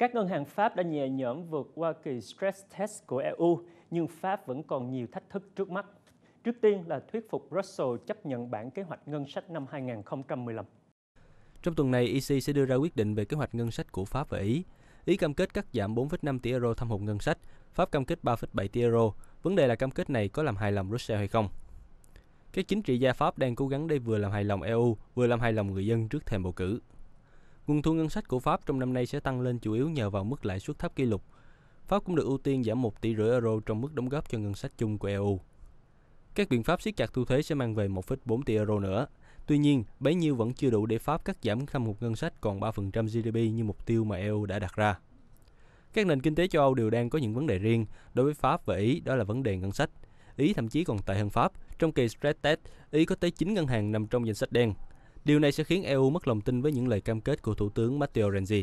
Các ngân hàng Pháp đã nhẹ nhõm vượt qua kỳ stress test của EU, nhưng Pháp vẫn còn nhiều thách thức trước mắt. Trước tiên là thuyết phục Brussels chấp nhận bản kế hoạch ngân sách năm 2015. Trong tuần này, EC sẽ đưa ra quyết định về kế hoạch ngân sách của Pháp và Ý. Ý cam kết cắt giảm 4,5 tỷ euro thâm hụt ngân sách, Pháp cam kết 3,7 tỷ euro. Vấn đề là cam kết này có làm hài lòng Brussels hay không? Các chính trị gia Pháp đang cố gắng để vừa làm hài lòng EU, vừa làm hài lòng người dân trước thềm bầu cử. Nguồn thu ngân sách của Pháp trong năm nay sẽ tăng lên chủ yếu nhờ vào mức lãi suất thấp kỷ lục. Pháp cũng được ưu tiên giảm 1 tỷ rưỡi euro trong mức đóng góp cho ngân sách chung của EU. Các biện pháp siết chặt thu thuế sẽ mang về 1,4 tỷ euro nữa. Tuy nhiên, bấy nhiêu vẫn chưa đủ để Pháp cắt giảm thâm hụt ngân sách còn 3% GDP như mục tiêu mà EU đã đặt ra. Các nền kinh tế châu Âu đều đang có những vấn đề riêng. Đối với Pháp và Ý, đó là vấn đề ngân sách. Ý thậm chí còn tệ hơn Pháp. Trong kỳ stress test, Ý có tới 9 ngân hàng nằm trong danh sách đen, Điều này sẽ khiến EU mất lòng tin với những lời cam kết của Thủ tướng Matteo Renzi.